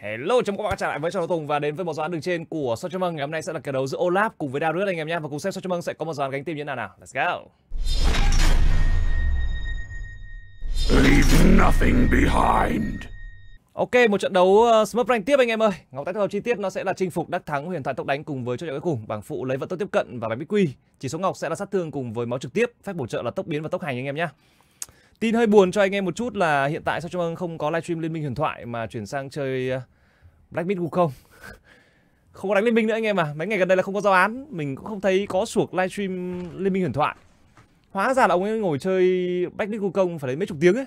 Hello, chào mừng các bạn trở lại với Chào Tùng và đến với một dán đường trên của Sao Ngày hôm nay sẽ là trận đấu giữa Olaf cùng với Darius anh em nhé và cùng xem Sao sẽ có một dán gánh tim như thế nào nào. Let's go. Leave nothing behind. Ok, một trận đấu uh, Smurf Rank tiếp anh em ơi. Ngọc tái tập chi tiết nó sẽ là chinh phục đắc thắng huyền thoại tốc đánh cùng với cho chạy cuối cùng, bảng phụ lấy vận tốc tiếp cận và bánh bích quy. Chỉ số ngọc sẽ là sát thương cùng với máu trực tiếp, phép bổ trợ là tốc biến và tốc hành anh em nhé. Tin hơi buồn cho anh em một chút là hiện tại sao Trung Ân không có livestream Liên minh huyền thoại mà chuyển sang chơi ờ, Black Myth Wukong. không có đánh Liên minh nữa anh em à. Mấy ngày gần đây là không có giao án, mình cũng không thấy có suộc livestream Liên minh huyền thoại. Hóa ra là ông ấy ngồi chơi Black Myth Wukong phải đến mấy chục tiếng ấy.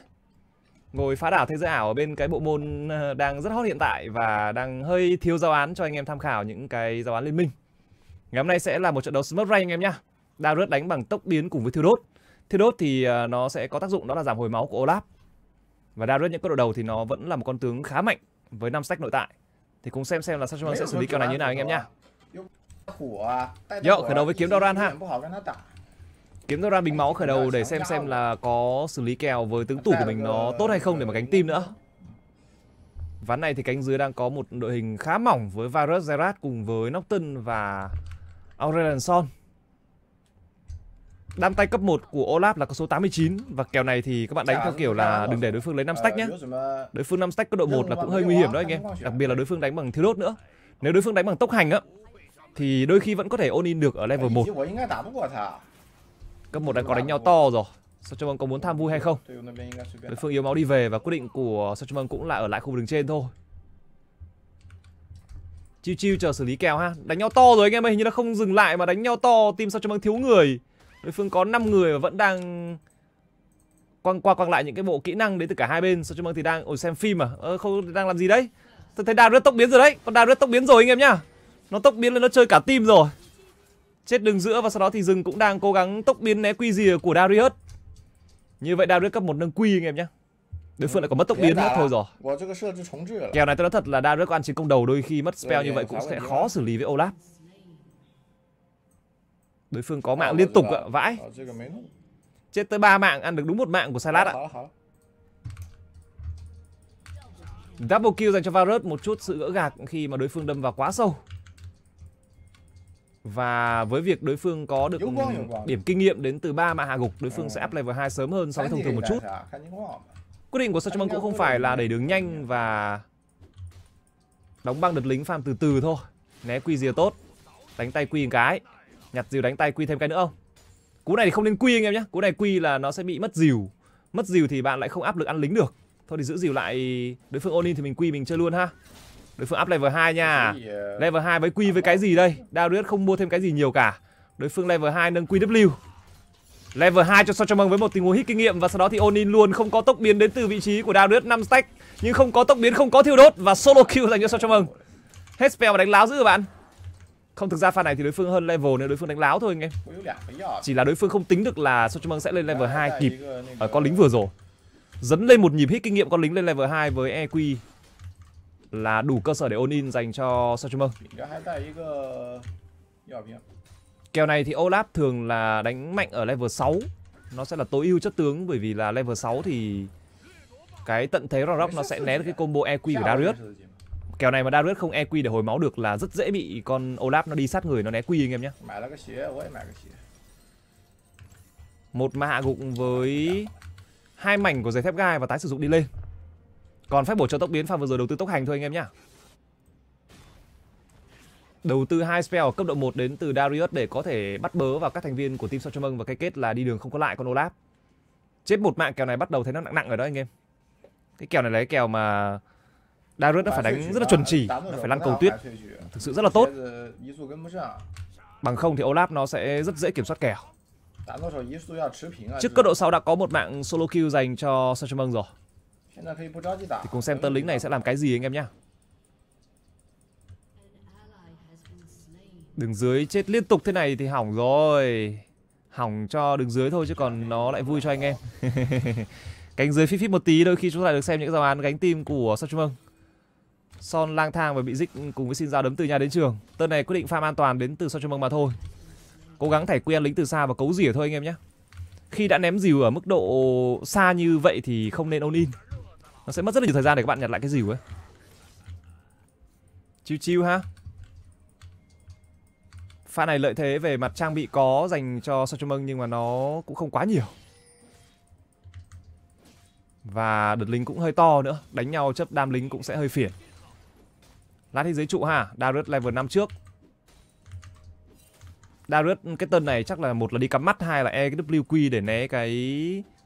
Ngồi phá đảo thế giới ảo ở bên cái bộ môn ờ, đang rất hot hiện tại và đang hơi thiếu giao án cho anh em tham khảo những cái giao án Liên minh. Ngày hôm nay sẽ là một trận đấu Smash Rank anh em nhá. Darus đánh bằng tốc biến cùng với thiêu đốt. Thiêu đốt thì à, nó sẽ có tác dụng đó là giảm hồi máu của Olaf. Và Darius những cấp độ đầu thì nó vẫn là một con tướng khá mạnh với năm stack nội tại. Thì cũng xem xem là Sachuman sẽ xử lý kèo này như nào anh em nhá. Yo, khởi đầu với kiếm Doran ha. Kiếm Doran bình máu khởi đầu để xem xem là có xử lý kèo với tướng tủ của mình nó tốt hay không để mà gánh tim nữa. Ván này thì cánh dưới đang có một đội hình khá mỏng với Varus Zerat cùng với Nocturne và Aurelion Son đam tay cấp 1 của Olaf là có số 89 và kèo này thì các bạn đánh theo kiểu là đừng để đối phương lấy 5 stack nhé. Đối phương 5 stack cấp độ 1 là cũng hơi nguy hiểm đó anh em, đặc biệt là đối phương đánh bằng thiếu đốt nữa. Nếu đối phương đánh bằng tốc hành á thì đôi khi vẫn có thể ôn in được ở level 1. Cấp 1 đã có đánh nhau to rồi. Sao cho có muốn tham vui hay không? Đối phương yếu máu đi về và quyết định của Sao cho cũng là ở lại khu vực đường trên thôi. Chiêu chiêu chờ xử lý kèo ha. Đánh nhau to rồi anh em ơi, hình như nó không dừng lại mà đánh nhau to, team Sao cho thiếu người đối phương có 5 người và vẫn đang quăng qua quăng lại những cái bộ kỹ năng đến từ cả hai bên sao cho mừng thì đang ồi xem phim à ờ, không đang làm gì đấy tôi thấy đa rất tốc biến rồi đấy con đa rất tốc biến rồi anh em nhá nó tốc biến lên nó chơi cả team rồi chết đường giữa và sau đó thì rừng cũng đang cố gắng tốc biến né quy rìa của Darius như vậy Darius cấp một nâng quy anh em nhá. đối phương lại còn mất tốc biến nữa thôi rồi kèo này tôi nói thật là Darius có ăn chiến công đầu đôi khi mất spell như vậy cũng sẽ khó xử lý với Olaf Đối phương có mạng ờ, liên tục ạ, vãi. Ờ, Chết tới 3 mạng, ăn được đúng một mạng của Salat ạ. Ờ, Double kill dành cho Varus một chút sự gỡ gạc khi mà đối phương đâm vào quá sâu. Và với việc đối phương có được điểm kinh nghiệm đến từ 3 mạng hạ gục, đối phương sẽ up level 2 sớm hơn so với thông thường một chút. Quyết định của Sachemon cũng không phải là đẩy đường nhanh và đóng băng đợt lính farm từ từ thôi. Né quy rìa tốt, đánh tay quy cái. Nhặt dìu đánh tay quy thêm cái nữa không? Cú này thì không nên quy anh em nhé. Cú này quy là nó sẽ bị mất dìu. Mất dìu thì bạn lại không áp lực ăn lính được. Thôi thì giữ dìu lại đối phương Onin thì mình quy mình chơi luôn ha. Đối phương up level 2 nha. Level 2 với quy với cái gì đây? Darius không mua thêm cái gì nhiều cả. Đối phương level 2 nâng QW. Level 2 cho mừng với một tình huống hit kinh nghiệm và sau đó thì Onin luôn không có tốc biến đến từ vị trí của Darius 5 stack nhưng không có tốc biến, không có thiêu đốt và solo kill dành cho mừng Hết spell và đánh láo dữ các bạn. Không thực ra pha này thì đối phương hơn level nên đối phương đánh láo thôi anh em. Chỉ là đối phương không tính được là Sochumang sẽ lên level 2 kịp ở ờ, con lính vừa rồi. dẫn lên một nhịp hit kinh nghiệm con lính lên level 2 với EQ là đủ cơ sở để ôn in dành cho Sochumang. Kèo này thì Olaf thường là đánh mạnh ở level 6 Nó sẽ là tối ưu chất tướng bởi vì là level 6 thì Cái tận thế Rorok nó sẽ né được cái combo EQ của Darius kèo này mà Darius không EQ để hồi máu được là rất dễ bị con Olaf nó đi sát người nó né quy anh em nhé một mã hạ gục với hai mảnh của giấy thép gai và tái sử dụng đi lên còn phép bổ trợ tốc biến pha vừa rồi đầu tư tốc hành thôi anh em nhé đầu tư hai spell ở cấp độ 1 đến từ Darius để có thể bắt bớ vào các thành viên của team Sotramon và cái kết là đi đường không có lại con Olaf. Chết một mạng kèo này bắt đầu thấy nó nặng nặng rồi đó anh em. Cái kèo này là cái kèo mà Darius đã phải đánh rất là chuẩn chỉ, đã phải lăn cầu tuyết. Thực sự rất là tốt. À? Bằng không thì Olaf nó sẽ rất dễ kiểm soát kèo. Trước cấp độ 6 đã có một mạng solo kill dành cho Sunshine rồi. Thì cùng xem tân lính này à? sẽ làm cái gì anh em nhé. Đường dưới chết liên tục thế này thì hỏng rồi. Hỏng cho đường dưới thôi chứ còn nó lại vui cho anh em. cánh dưới phíp phíp một tí đôi khi chúng ta được xem những giao án gánh tim của Sunshine Son lang thang và bị dích cùng với xin ra đấm từ nhà đến trường. Tên này quyết định farm an toàn đến từ sau cho mông mà thôi. Cố gắng thảy quen lính từ xa và cấu rỉa thôi anh em nhé. Khi đã ném dìu ở mức độ xa như vậy thì không nên ôn in. Nó sẽ mất rất là nhiều thời gian để các bạn nhặt lại cái dìu ấy. chiu chiu ha. Pha này lợi thế về mặt trang bị có dành cho Sochomung nhưng mà nó cũng không quá nhiều. Và đợt lính cũng hơi to nữa, đánh nhau chấp đam lính cũng sẽ hơi phiền. Lát thế giới trụ ha. Darius level 5 trước. Darius cái tên này chắc là một là đi cắm mắt, hai là EWQ để né cái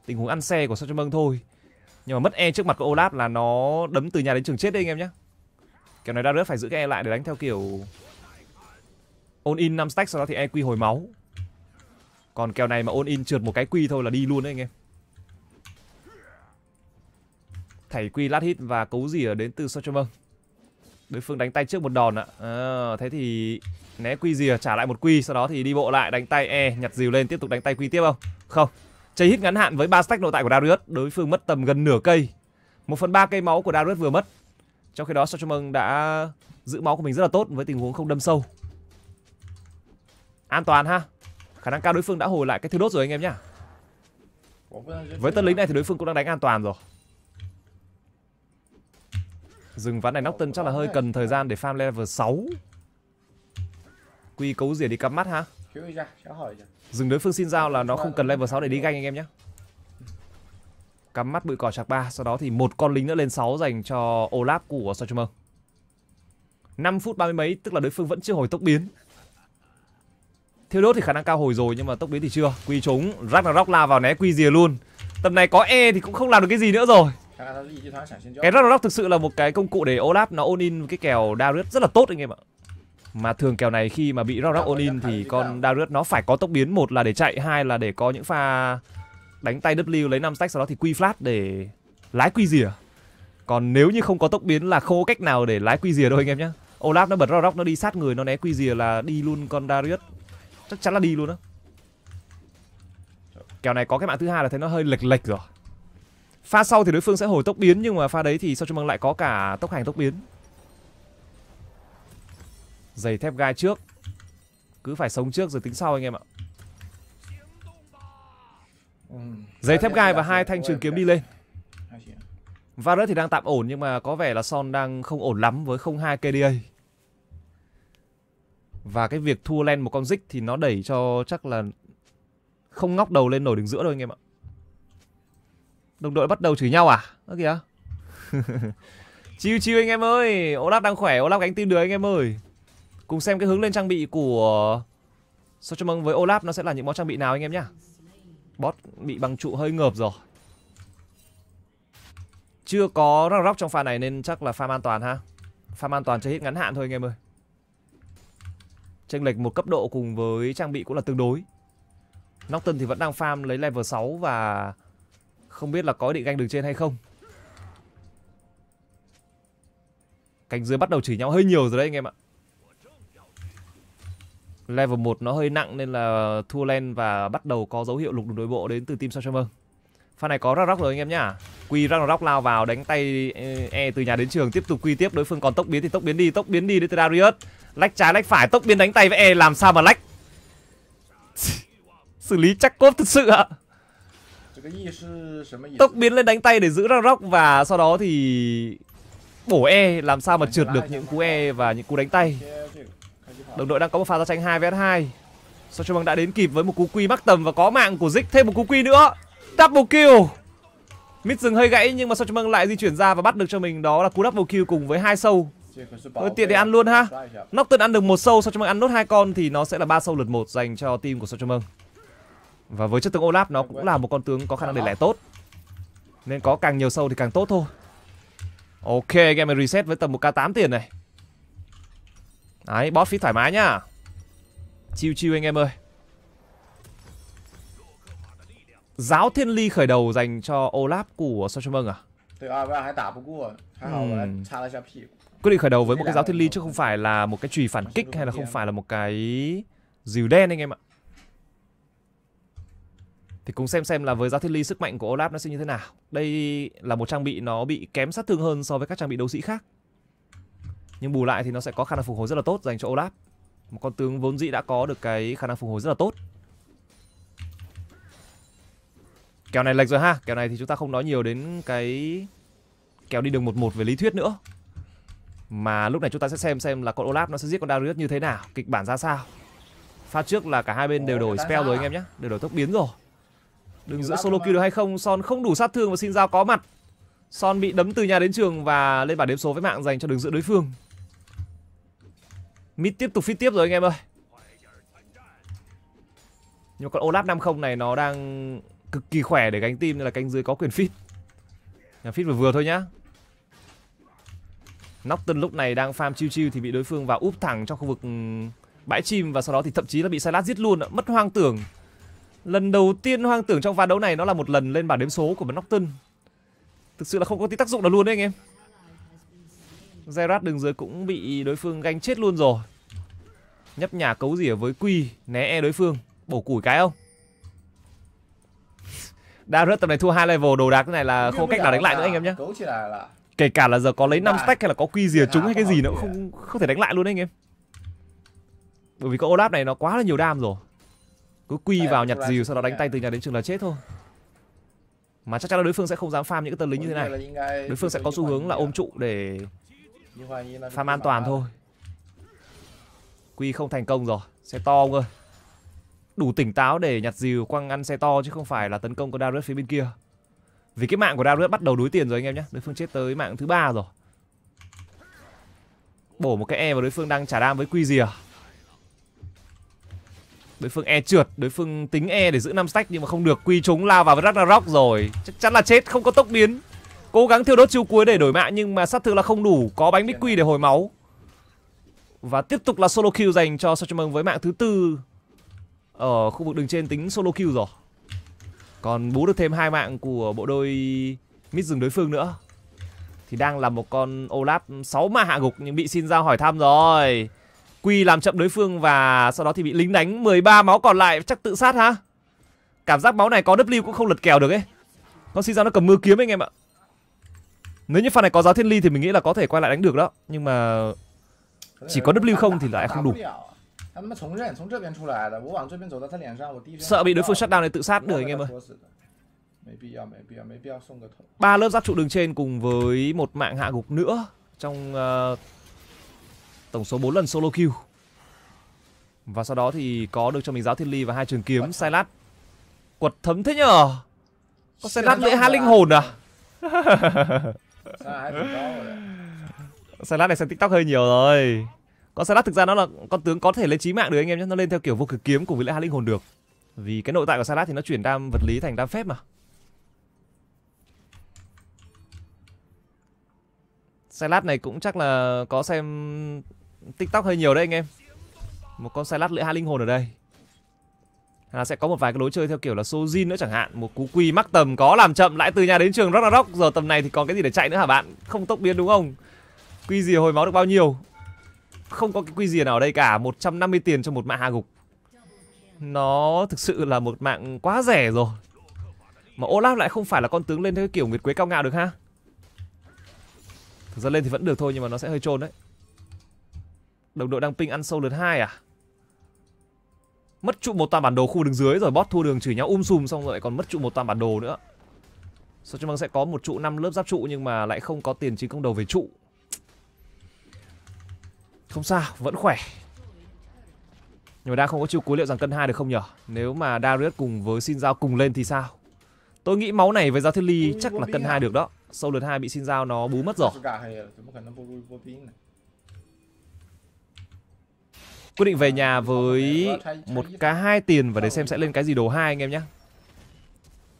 tình huống ăn xe của Sachamung thôi. Nhưng mà mất E trước mặt của Olaf là nó đấm từ nhà đến trường chết đấy anh em nhé. Kiểu này Darius phải giữ cái E lại để đánh theo kiểu... Ôn in 5 stack sau đó thì EQ hồi máu. Còn kèo này mà ôn in trượt một cái q thôi là đi luôn đấy anh em. Thảy q lát hit và cấu gì ở đến từ Sachamung đối phương đánh tay trước một đòn ạ à, thế thì né quy rìa trả lại một quy sau đó thì đi bộ lại đánh tay e nhặt dìu lên tiếp tục đánh tay quy tiếp không không chơi hit ngắn hạn với ba stack nội tại của Darius đối phương mất tầm gần nửa cây một phần ba cây máu của Darius vừa mất trong khi đó sao cho mừng đã giữ máu của mình rất là tốt với tình huống không đâm sâu an toàn ha khả năng cao đối phương đã hồi lại cái thứ đốt rồi anh em nhá với tân lính này thì đối phương cũng đang đánh an toàn rồi Dừng ván này nóc tân chắc là hơi cần thời gian để farm level 6 Quy cấu rỉa đi cắm mắt ha Dừng đối phương xin giao là nó không cần level 6 để đi ganh anh em nhé Cắm mắt bụi cỏ chạc ba Sau đó thì một con lính nữa lên 6 dành cho Olaf của Sochumer 5 phút 30 mấy tức là đối phương vẫn chưa hồi tốc biến Thiêu đốt thì khả năng cao hồi rồi nhưng mà tốc biến thì chưa Quy trúng Ragnarok la vào né quy rìa luôn Tầm này có E thì cũng không làm được cái gì nữa rồi cái Ragnarok thực sự là một cái công cụ để Olaf nó onin cái kèo Darius rất là tốt anh em ạ mà thường kèo này khi mà bị Ragnarok onin thì con Darius nó phải có tốc biến một là để chạy hai là để có những pha đánh tay W lấy 5 stack sau đó thì quy flat để lái quy rìa còn nếu như không có tốc biến là không có cách nào để lái quy rìa đâu anh em nhé Olaf nó bật Ragnarok nó đi sát người nó né quy rìa là đi luôn con Darius chắc chắn là đi luôn đó kèo này có cái mạng thứ hai là thấy nó hơi lệch lệch rồi pha sau thì đối phương sẽ hồi tốc biến nhưng mà pha đấy thì sao cho lại có cả tốc hành tốc biến giày thép gai trước cứ phải sống trước rồi tính sau anh em ạ giày thép gai và hai thanh trường kiếm đi lên Varus thì đang tạm ổn nhưng mà có vẻ là Son đang không ổn lắm với 02 KDA. Và cái việc thua len một con dích thì nó đẩy cho chắc là không ngóc đầu lên nổi đứng giữa đâu anh em ạ. Đồng đội bắt đầu chửi nhau à? Ơ kìa. chiêu chiêu anh em ơi, Olaf đang khỏe, Olaf gánh tim đứa anh em ơi. Cùng xem cái hướng lên trang bị của Sao cho mừng với Olaf nó sẽ là những món trang bị nào anh em nhá. bot bị bằng trụ hơi ngợp rồi. Chưa có Ragnarok trong pha này nên chắc là farm an toàn ha. Farm an toàn chơi hết ngắn hạn thôi anh em ơi. Chênh lệch một cấp độ cùng với trang bị cũng là tương đối. Nocton thì vẫn đang farm lấy level 6 và không biết là có định canh đường trên hay không Cánh dưới bắt đầu chỉ nhau hơi nhiều rồi đấy anh em ạ Level 1 nó hơi nặng nên là thua len và bắt đầu có dấu hiệu lục đục đối bộ đến từ team Sashamer Pha vâng. này có Ragnarok rồi anh em nhá Quy Ragnarok lao vào đánh tay e, e từ nhà đến trường Tiếp tục quy tiếp đối phương còn tốc biến thì tốc biến đi Tốc biến đi đến từ Darius Lách trái lách phải tốc biến đánh tay với E làm sao mà lách Xử lý chắc cốt thật sự ạ à? cái gì sư 什么 Tốc biến lên đánh tay để giữ ra rock và sau đó thì bổ E làm sao mà trượt được những cú E và những cú đánh tay. Đồng đội đang có một pha ra tranh 2 vs 2. Sao cho bằng đã đến kịp với một cú quy mắc tầm và có mạng của Zik thêm một cú quy nữa. Double kill. Mid dừng hơi gãy nhưng mà sao cho bằng lại di chuyển ra và bắt được cho mình đó là cú double kill cùng với hai sâu. hơi tiện để à? ăn luôn ha. Nóc Nocturne ăn được một sâu, sau cho bằng ăn nốt hai con thì nó sẽ là ba sâu lượt một dành cho team của sao cho bằng. Và với chất tướng Olaf nó cũng là một con tướng có khả năng để lẻ tốt Nên có càng nhiều sâu thì càng tốt thôi Ok, game reset với tầm 1k8 tiền này Đấy, boss phí thoải mái nhá Chiêu chiêu anh em ơi Giáo Thiên Ly khởi đầu dành cho Olaf của Sochomung à? Quyết định khởi đầu với một cái giáo Thiên Ly chứ không phải là một cái chùy phản kích hay là không phải là một cái dìu đen anh em ạ thì cùng xem xem là với giá thiết ly sức mạnh của Olaf nó sẽ như thế nào. Đây là một trang bị nó bị kém sát thương hơn so với các trang bị đấu sĩ khác. Nhưng bù lại thì nó sẽ có khả năng phục hồi rất là tốt dành cho Olaf. Một con tướng vốn dĩ đã có được cái khả năng phục hồi rất là tốt. Kèo này lệch rồi ha. Kèo này thì chúng ta không nói nhiều đến cái kèo đi đường 1-1 về lý thuyết nữa. Mà lúc này chúng ta sẽ xem xem là con Olaf nó sẽ giết con Darius như thế nào, kịch bản ra sao. Pha trước là cả hai bên đều đổi spell rồi anh em nhé, đều đổi tốc biến rồi. Đừng giữa solo kill được hay không Son không đủ sát thương và xin giao có mặt Son bị đấm từ nhà đến trường và lên bảng đếm số với mạng dành cho đường giữa đối phương Mid tiếp tục fit tiếp rồi anh em ơi Nhưng mà con Olaf 50 này nó đang cực kỳ khỏe để gánh team nên là canh dưới có quyền fit Nhà fit vừa vừa thôi nhá Nocton lúc này đang farm chiêu chiêu thì bị đối phương vào úp thẳng trong khu vực ừ, bãi chim và sau đó thì thậm chí là bị Silas giết luôn mất hoang tưởng Lần đầu tiên hoang tưởng trong ván đấu này nó là một lần lên bảng đếm số của Nocton. Thực sự là không có tí tác dụng nào luôn đấy anh em. Gerard đường dưới cũng bị đối phương ganh chết luôn rồi. Nhấp nhà cấu rỉa với quy, né e đối phương, bổ củi cái không? Darius tầm này thua hai level đồ đạc thế này là không cách nào đánh lại nữa anh em nhé. Kể cả là giờ có lấy 5 stack hay là có quy rỉa chúng hay cái gì nữa cũng không không thể đánh lại luôn đấy anh em. Bởi vì có Olaf này nó quá là nhiều đam rồi cứ quy vào nhặt dìu sau đó đánh tay từ nhà đến trường là chết thôi mà chắc chắn là đối phương sẽ không dám farm những cái tân lính như thế này đối phương sẽ có xu hướng là ôm trụ để farm an toàn thôi quy không thành công rồi xe to ông ơi đủ tỉnh táo để nhặt dìu quăng ăn xe to chứ không phải là tấn công của Darius phía bên kia vì cái mạng của Darius bắt đầu đối tiền rồi anh em nhé đối phương chết tới mạng thứ ba rồi bổ một cái e mà đối phương đang trả đam với quy gì à Đối phương E trượt, đối phương tính E để giữ 5 stack nhưng mà không được Quy chúng lao vào với Ragnarok rồi Chắc chắn là chết, không có tốc biến Cố gắng thiêu đốt chiêu cuối để đổi mạng nhưng mà sát thương là không đủ Có bánh bích quy để hồi máu Và tiếp tục là solo kill dành cho Sachemung với mạng thứ tư Ở khu vực đường trên tính solo kill rồi Còn bú được thêm hai mạng của bộ đôi mid rừng đối phương nữa Thì đang là một con Olaf 6 mà hạ gục nhưng bị xin ra hỏi thăm rồi Quy làm chậm đối phương và sau đó thì bị lính đánh 13 máu còn lại chắc tự sát ha Cảm giác máu này có W cũng không lật kèo được ấy Con xin ra nó cầm mưa kiếm ấy, anh em ạ Nếu như pha này có giáo thiên ly thì mình nghĩ là có thể quay lại đánh được đó Nhưng mà chỉ có W không thì lại không đủ Sợ bị đối phương shutdown này tự sát được anh em ơi ba lớp giáp trụ đường trên cùng với một mạng hạ gục nữa trong uh, tổng số 4 lần solo kill và sau đó thì có được cho mình giáo thiên ly và hai trường kiếm sai lát quật thấm thế nhở có sai lát lưỡi hai linh hồn à sai lát này xem tiktok hơi nhiều rồi con sai lát thực ra nó là con tướng có thể lên chí mạng được anh em nhé nó lên theo kiểu vô cực kiếm cùng với lưỡi hai linh hồn được vì cái nội tại của sai lát thì nó chuyển đam vật lý thành đam phép mà sai lát này cũng chắc là có xem tiktok hơi nhiều đấy anh em một con xe lát lưỡi hai linh hồn ở đây hay là sẽ có một vài cái lối chơi theo kiểu là Sojin nữa chẳng hạn một cú quy mắc tầm có làm chậm lại từ nhà đến trường Ragnarok giờ tầm này thì còn cái gì để chạy nữa hả bạn không tốc biến đúng không quy gì hồi máu được bao nhiêu không có cái quy gì nào ở đây cả 150 tiền cho một mạng hạ gục nó thực sự là một mạng quá rẻ rồi mà Olaf lại không phải là con tướng lên theo kiểu Nguyệt Quế cao ngạo được ha Thực ra lên thì vẫn được thôi nhưng mà nó sẽ hơi trôn đấy Đồng đội đang ping ăn sâu lượt 2 à? Mất trụ một tam bản đồ khu đường dưới rồi bot thua đường chửi nhau um sùm xong rồi lại còn mất trụ một tam bản đồ nữa. Sao chúng sẽ có một trụ 5 lớp giáp trụ nhưng mà lại không có tiền chính công đầu về trụ. Không sao, vẫn khỏe. Nhưng mà đang không có chiêu cuối liệu rằng cân hai được không nhở? Nếu mà Darius cùng với Xin Giao cùng lên thì sao? Tôi nghĩ máu này với Giao Thiết Ly chắc là cân hai được đó. sâu lượt hai bị Xin Giao nó bú mất rồi quyết định về nhà với một k hai tiền và để xem sẽ lên cái gì đồ hai anh em nhé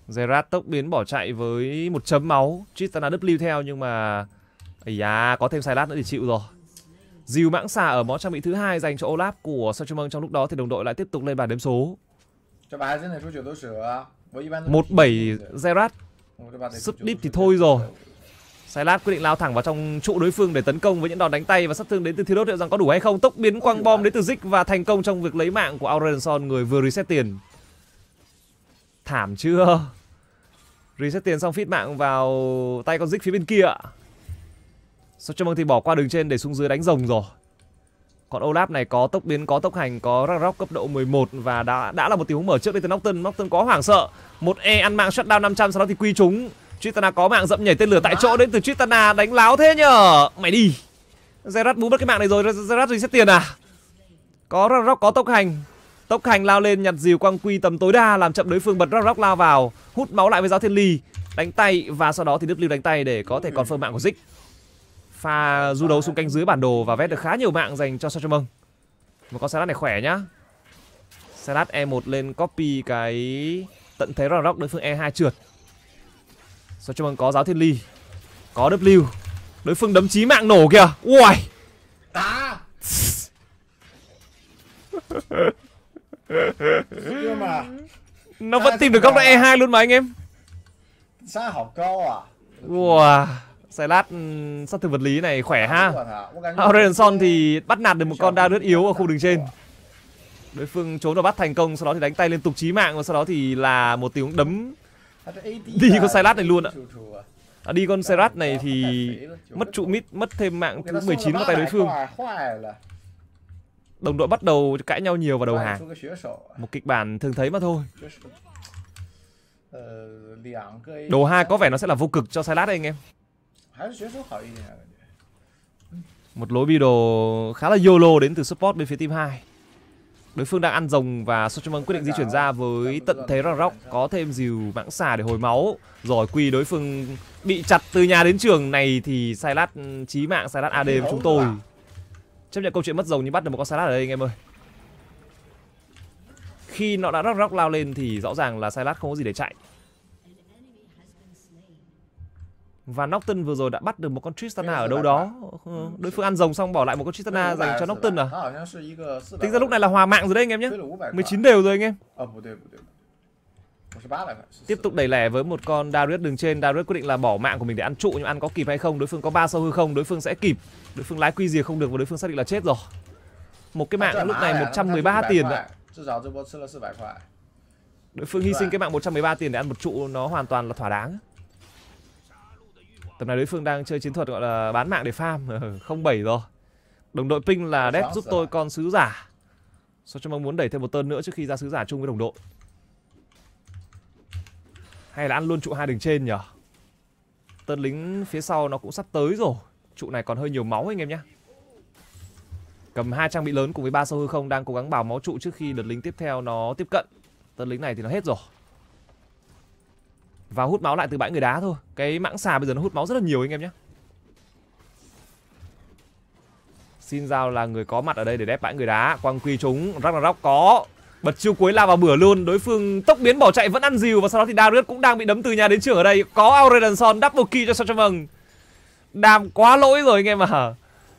Gerard tốc biến bỏ chạy với một chấm máu Tristana W theo nhưng mà Ây da, có thêm sai lát nữa thì chịu rồi Dìu mãng xà ở món trang bị thứ hai dành cho Olaf của Sachemong trong lúc đó thì đồng đội lại tiếp tục lên bàn đếm số. 17 à? Gerard. Sub deep thì thôi rồi. Sai lát quyết định lao thẳng vào trong trụ đối phương để tấn công với những đòn đánh tay và sát thương đến từ Thilos liệu rằng có đủ hay không. Tốc biến quang bom đến từ Zik và thành công trong việc lấy mạng của Aurenson người vừa reset tiền. Thảm chưa? Reset tiền xong feed mạng vào tay con Zik phía bên kia. Sochomon thì bỏ qua đường trên để xuống dưới đánh rồng rồi. Còn Olaf này có tốc biến, có tốc hành, có Ragnarok cấp độ 11 và đã đã là một tiếng mở trước đây từ Nocturne. Nocturne có hoảng sợ. Một E ăn mạng shutdown 500 sau đó thì quy chúng. Chitana có mạng dẫm nhảy tên lửa tại chỗ đến từ Chitana đánh láo thế nhở Mày đi Zerat bú mất cái mạng này rồi Zerat reset tiền à Có Ragnarok có tốc hành Tốc hành lao lên nhặt dìu quang quy tầm tối đa làm chậm đối phương bật Ragnarok lao vào Hút máu lại với giáo thiên ly Đánh tay và sau đó thì Đức Lưu đánh tay để có thể còn phương mạng của Zik Pha du đấu xung quanh dưới bản đồ và vét được khá nhiều mạng dành cho Sachamong Một con Zerat này khỏe nhá Zerat E1 lên copy cái tận thế Ragnarok đối phương E2 trượt Sao cho bằng có giáo thiên ly Có W Đối phương đấm chí mạng nổ kìa Uầy ta, mà. Nó vẫn tìm được góc E2 luôn mà anh em Sao học câu à Wow Giải lát ừ, sát thương vật lý này khỏe ha Aurelenson thì bắt nạt được một con đa rất yếu ở khu đường trên Đối phương trốn và bắt thành công Sau đó thì đánh tay liên tục chí mạng Và sau đó thì là một tiếng đấm đi con Silas này luôn ạ à. à, đi con dạ, Serat dạ, này thì mất trụ mít mất thêm mạng thứ 19 vào tay đối phương đồng đội bắt đầu cãi nhau nhiều vào đầu hàng một kịch bản thường thấy mà thôi ờ, đồ hai có vẻ nó sẽ là vô cực cho Silas đây anh em một lối bi đồ khá là yolo đến từ support bên phía team 2 Đối phương đang ăn rồng và Sochimon quyết định di chuyển ra với tận thế Rorok có thêm dìu mãng xà để hồi máu. Rồi quy đối phương bị chặt từ nhà đến trường này thì sai chí mạng sai AD của chúng tôi. Chấp nhận câu chuyện mất rồng nhưng bắt được một con sai ở đây anh em ơi. Khi nó đã Rorok lao lên thì rõ ràng là sai không có gì để chạy. và Nocton vừa rồi đã bắt được một con Tristana ở đâu đó. Ừ, ừ, đối phương ăn rồng xong bỏ lại một con Tristana dành cho Nocton à? Tính ra lúc này là hòa mạng rồi đấy anh em nhé. 19 đều rồi anh em. Ờ, Tiếp tục đẩy lẻ với một con Darius đường trên. Darius quyết định là bỏ mạng của mình để ăn trụ nhưng ăn có kịp hay không. Đối phương có ba sâu hư không, đối phương sẽ kịp. Đối phương lái quy gì không được và đối phương xác định là chết rồi. Một cái mạng lúc này 113 tiền đấy. Đối phương hy sinh cái mạng 113 tiền để ăn một trụ nó hoàn toàn là thỏa đáng. Tầm này đối phương đang chơi chiến thuật gọi là bán mạng để farm. không bảy rồi. Đồng đội ping là Dead giúp tôi con sứ giả. Sao cho mong muốn đẩy thêm một tơn nữa trước khi ra sứ giả chung với đồng đội. Hay là ăn luôn trụ hai đường trên nhở? Tơn lính phía sau nó cũng sắp tới rồi. Trụ này còn hơi nhiều máu anh em nhé. Cầm hai trang bị lớn cùng với ba sâu hư không đang cố gắng bào máu trụ trước khi đợt lính tiếp theo nó tiếp cận. Tơn lính này thì nó hết rồi. Và hút máu lại từ bãi người đá thôi Cái mãng xà bây giờ nó hút máu rất là nhiều anh em nhé Xin giao là người có mặt ở đây để đép bãi người đá Quang quy trúng Ragnarok có Bật chiêu cuối lao vào bửa luôn Đối phương tốc biến bỏ chạy vẫn ăn dìu Và sau đó thì Darius cũng đang bị đấm từ nhà đến trường ở đây Có Aurelion Son double kill cho sao cho mừng đam quá lỗi rồi anh em à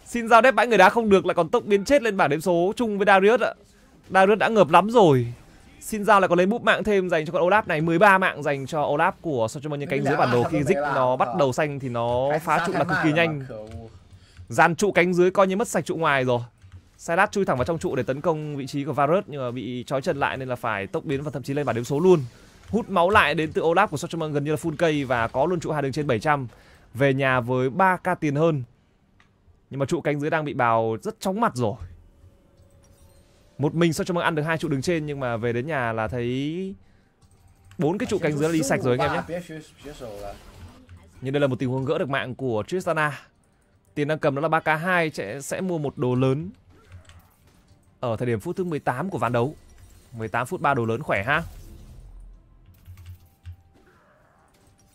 Xin giao đép bãi người đá không được Lại còn tốc biến chết lên bảng đếm số chung với Darius ạ Darius đã ngợp lắm rồi Xin giao lại có lấy búp mạng thêm dành cho con Olaf này 13 mạng dành cho Olaf của Solomon nhưng cánh dưới bản đồ à, khi Zik nó à. bắt đầu xanh thì nó phá trụ là cực kỳ nhanh Dàn trụ cánh dưới coi như mất sạch trụ ngoài rồi Sadat chui thẳng vào trong trụ để tấn công vị trí của Varus nhưng mà bị trói chân lại nên là phải tốc biến và thậm chí lên bản đếm số luôn hút máu lại đến từ Olaf của Sochomon gần như là full cây và có luôn trụ hai đường trên 700 về nhà với 3k tiền hơn nhưng mà trụ cánh dưới đang bị bào rất chóng mặt rồi một mình sao cho mà ăn được hai trụ đứng trên nhưng mà về đến nhà là thấy bốn cái trụ cánh dưới là đi sạch rồi anh em nhé nhưng đây là một tình huống gỡ được mạng của Tristana tiền đang cầm đó là 3k2 sẽ, sẽ mua một đồ lớn ở thời điểm phút thứ 18 của ván đấu 18 phút 3 đồ lớn khỏe ha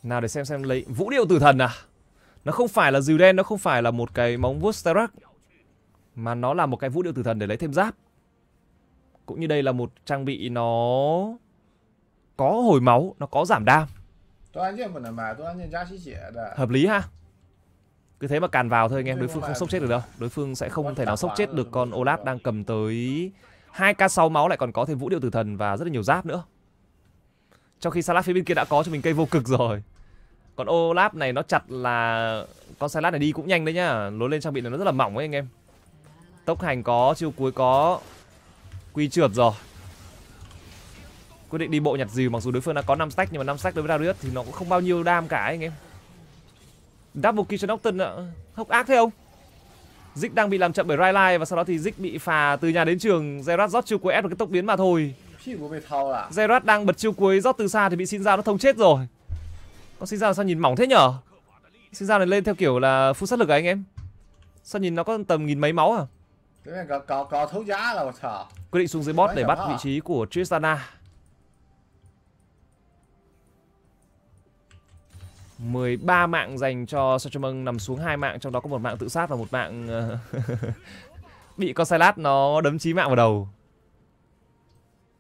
nào để xem xem lấy vũ điệu tử thần à nó không phải là dìu đen nó không phải là một cái móng vuốt Starak mà nó là một cái vũ điệu tử thần để lấy thêm giáp cũng như đây là một trang bị nó có hồi máu nó có giảm đam hợp lý ha cứ thế mà càn vào thôi anh em đối phương không sốc chết được đâu đối phương sẽ không thể nào sốc chết được con Olaf đang cầm tới hai k 6 máu lại còn có thêm vũ điệu tử thần và rất là nhiều giáp nữa trong khi Salad phía bên kia đã có cho mình cây vô cực rồi còn Olaf này nó chặt là con Salad này đi cũng nhanh đấy nhá lối lên trang bị này nó rất là mỏng ấy anh em tốc hành có chiêu cuối có Quy trượt rồi quyết định đi bộ nhặt dìu mặc dù đối phương đã có 5 stack nhưng mà 5 stack đối với Darius thì nó cũng không bao nhiêu đam cả anh em. Double kill cho Nocton ạ. Hốc ác thế không? Zik đang bị làm chậm bởi Rylai và sau đó thì Zik bị phà từ nhà đến trường. Zerat rót chiêu cuối ép vào cái tốc biến mà thôi. Zerat à? đang bật chiêu cuối rót từ xa thì bị xin ra nó thông chết rồi. Con xin ra sao nhìn mỏng thế nhở? Xin ra này lên theo kiểu là phun sát lực à anh em? Sao nhìn nó có tầm nghìn mấy máu à? Cái này có, có, có thuốc giá là thở Quyết định xuống dưới bot để bắt vị trí của Tristana 13 mạng dành cho Sachamon nằm xuống 2 mạng trong đó có một mạng tự sát và một mạng ờ, bị con Silas nó đấm chí mạng vào đầu.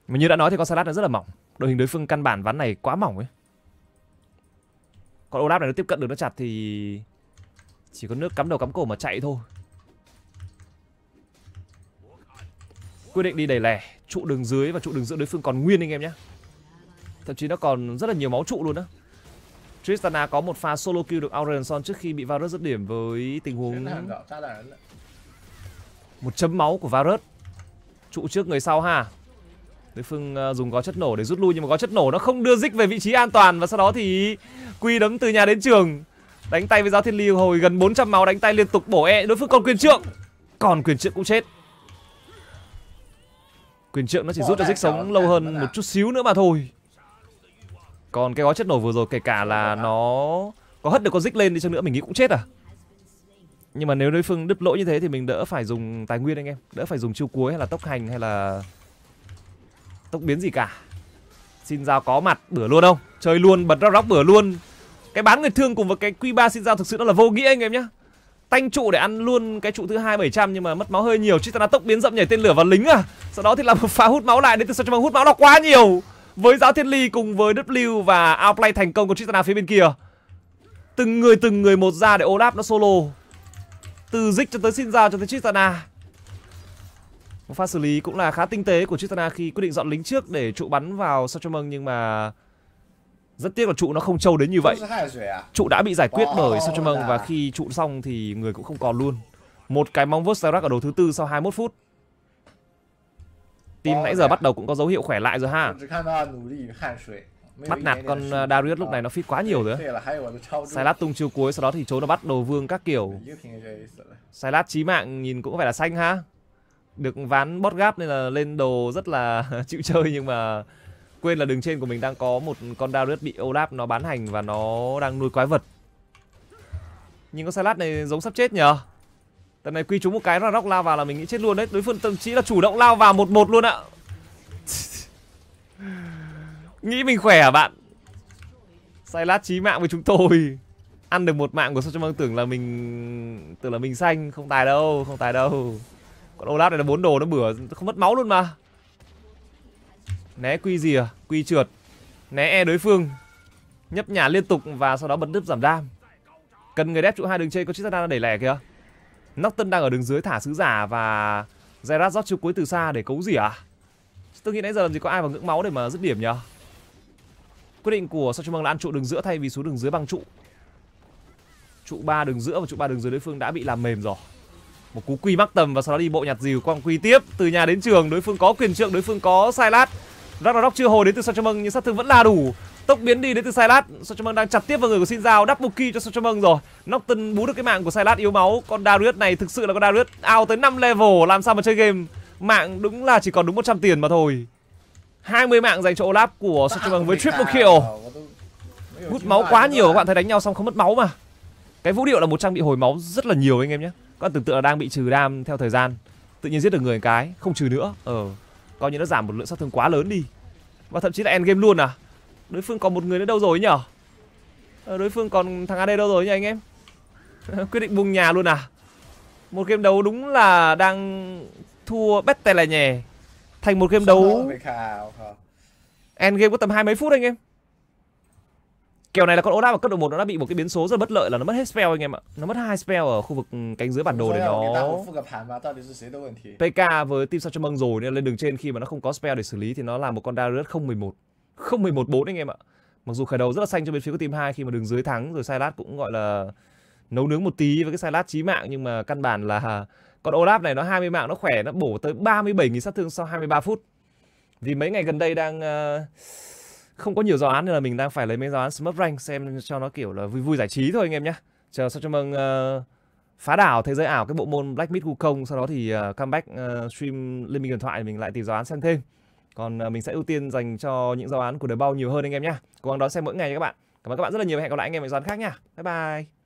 Mà như đã nói thì con Silas nó rất là mỏng. Đội hình đối phương căn bản ván này quá mỏng ấy. Con Olaf này nó tiếp cận được nó chặt thì chỉ có nước cắm đầu cắm cổ mà chạy thôi. quyết định đi đầy lẻ trụ đường dưới và trụ đường giữa đối phương còn nguyên anh em nhé thậm chí nó còn rất là nhiều máu trụ luôn á Tristana có một pha solo kill được son trước khi bị Varus dứt điểm với tình huống một chấm máu của Varus trụ trước người sau ha đối phương ờ, dùng gói chất nổ để rút lui nhưng mà gói chất nổ nó không đưa dích về vị trí an toàn và sau đó thì quy đấm từ nhà đến trường đánh tay với giáo thiên ly hồi gần 400 máu đánh tay liên tục bổ e đối phương còn quyền trượng còn quyền trượng cũng chết Quyền trượng nó chỉ giúp cho dích sống lâu hơn một chút xíu nữa mà thôi Còn cái gói chất nổ vừa rồi kể cả là nó Có hất được con dích lên đi chăng nữa mình nghĩ cũng chết à Nhưng mà nếu đối phương đứt lỗi như thế thì mình đỡ phải dùng tài nguyên anh em Đỡ phải dùng chiêu cuối hay là tốc hành hay là Tốc biến gì cả Xin giao có mặt bửa luôn không Chơi luôn bật rock rock bửa luôn Cái bán người thương cùng với cái Q3 xin giao thực sự nó là vô nghĩa anh em nhé tanh trụ để ăn luôn cái trụ thứ hai 700 nhưng mà mất máu hơi nhiều Chitana tốc biến rậm nhảy tên lửa vào lính à sau đó thì làm một pha hút máu lại đến từ sao hút máu là quá nhiều với giáo thiên ly cùng với W và outplay thành công của Chitana phía bên kia từng người từng người một ra để Olaf nó solo từ Zik cho tới xin ra cho tới Chitana một pha xử lý cũng là khá tinh tế của Chitana khi quyết định dọn lính trước để trụ bắn vào Sachamon nhưng mà rất tiếc là trụ nó không trâu đến như vậy à? trụ đã bị giải quyết bởi sao cho mừng dạ. và khi trụ xong thì người cũng không còn luôn một cái mong vớt Sarak ở đầu thứ tư sau 21 phút Team nãy giờ dạ. bắt đầu cũng có dấu hiệu khỏe lại rồi ha Bắt nạt con à, Darius lúc này nó fit quá nhiều rồi Silas tung chiêu cuối sau đó thì trốn nó bắt đồ vương các kiểu Silas chí mạng nhìn cũng phải là xanh ha Được ván bot gap nên là lên đồ rất là chịu chơi nhưng mà Quên là đường trên của mình đang có một con Darius bị Olaf nó bán hành và nó đang nuôi quái vật. Nhìn con Salad này giống sắp chết nhờ. Tần này quy trúng một cái Ranok lao vào là mình nghĩ chết luôn đấy. Đối phương thậm chí là chủ động lao vào một một luôn ạ. nghĩ mình khỏe à bạn? Salad chí mạng với chúng tôi. Ăn được một mạng của sao cho mang tưởng là mình tưởng là mình xanh, không tài đâu, không tài đâu. Còn Olaf này là bốn đồ nó bửa không mất máu luôn mà. Né quy gì à? Quy trượt. Né e đối phương. Nhấp nhả liên tục và sau đó bật đứt giảm đam. Cần người đép trụ hai đường chơi có chiếc đang đẩy lẻ kìa. Nocton đang ở đường dưới thả sứ giả và Zerat rót chiếu cuối từ xa để cấu gì à? Tôi nghĩ nãy giờ làm gì có ai vào ngưỡng máu để mà dứt điểm nhờ? Quyết định của mừng là ăn trụ đường giữa thay vì xuống đường dưới bằng trụ. Trụ ba đường giữa và trụ ba đường dưới đối phương đã bị làm mềm rồi. Một cú quy mắc tầm và sau đó đi bộ nhặt dìu quang quy tiếp từ nhà đến trường, đối phương có quyền trượng, đối phương có sai lát. Ragnarok chưa hồi đến từ Sachamong nhưng sát thương vẫn là đủ. Tốc biến đi đến từ Silas. Sachamong đang chặt tiếp vào người của Xin Sinzao, double kill cho Sachamong rồi. Nocton bú được cái mạng của Silas yếu máu. Con Darius này thực sự là con Darius ao tới 5 level làm sao mà chơi game. Mạng đúng là chỉ còn đúng 100 tiền mà thôi. 20 mạng dành cho Olaf của Sachamong với triple kill. Hút máu quá nhiều các bạn thấy đánh nhau xong không mất máu mà. Cái vũ điệu là một trang bị hồi máu rất là nhiều anh em nhé. Các bạn tưởng tượng là đang bị trừ đam theo thời gian. Tự nhiên giết được người cái, không trừ nữa. Ờ. Ừ Coi như nó giảm một lượng sát thương quá lớn đi Và thậm chí là end game luôn à Đối phương còn một người nữa đâu rồi nhở ờ, Đối phương còn thằng AD đâu rồi nhỉ anh em Quyết định buông nhà luôn à Một game đấu đúng là đang thua bét tè là nhè Thành một game đấu End game có tầm hai mấy phút anh em Kèo này là con Olaf ở cấp độ 1 nó đã bị một cái biến số rất bất lợi là nó mất hết spell anh em ạ. Nó mất hai spell ở khu vực ừ, cánh dưới bản đồ để nó PK với team sao cho mâng rồi nên lên đường trên khi mà nó không có spell để xử lý thì nó là một con Darius mười một bốn anh em ạ. Mặc dù khởi đầu rất là xanh cho bên phía của team 2 khi mà đường dưới thắng rồi Silas cũng gọi là nấu nướng một tí với cái Silas chí mạng nhưng mà căn bản là con Olaf này nó 20 mạng nó khỏe nó bổ tới 37.000 sát thương sau 23 phút. Vì mấy ngày gần đây đang uh không có nhiều giáo án nên là mình đang phải lấy mấy giáo án Smurf Rank xem cho nó kiểu là vui vui giải trí thôi anh em nhé. Chờ sau cho mừng uh, ờ, phá đảo thế giới ảo cái bộ môn Black Myth Wukong sau đó thì uh, ờ, comeback uh, ờ, stream lên mình điện thoại mình lại tìm giáo án xem thêm. Còn uh, mình sẽ ưu tiên dành cho những giáo án của đời bao nhiều hơn anh em nhé. Cố gắng đón xem mỗi ngày nha các bạn. Cảm ơn các bạn rất là nhiều hẹn gặp lại anh em ở giáo án khác nha. Bye bye.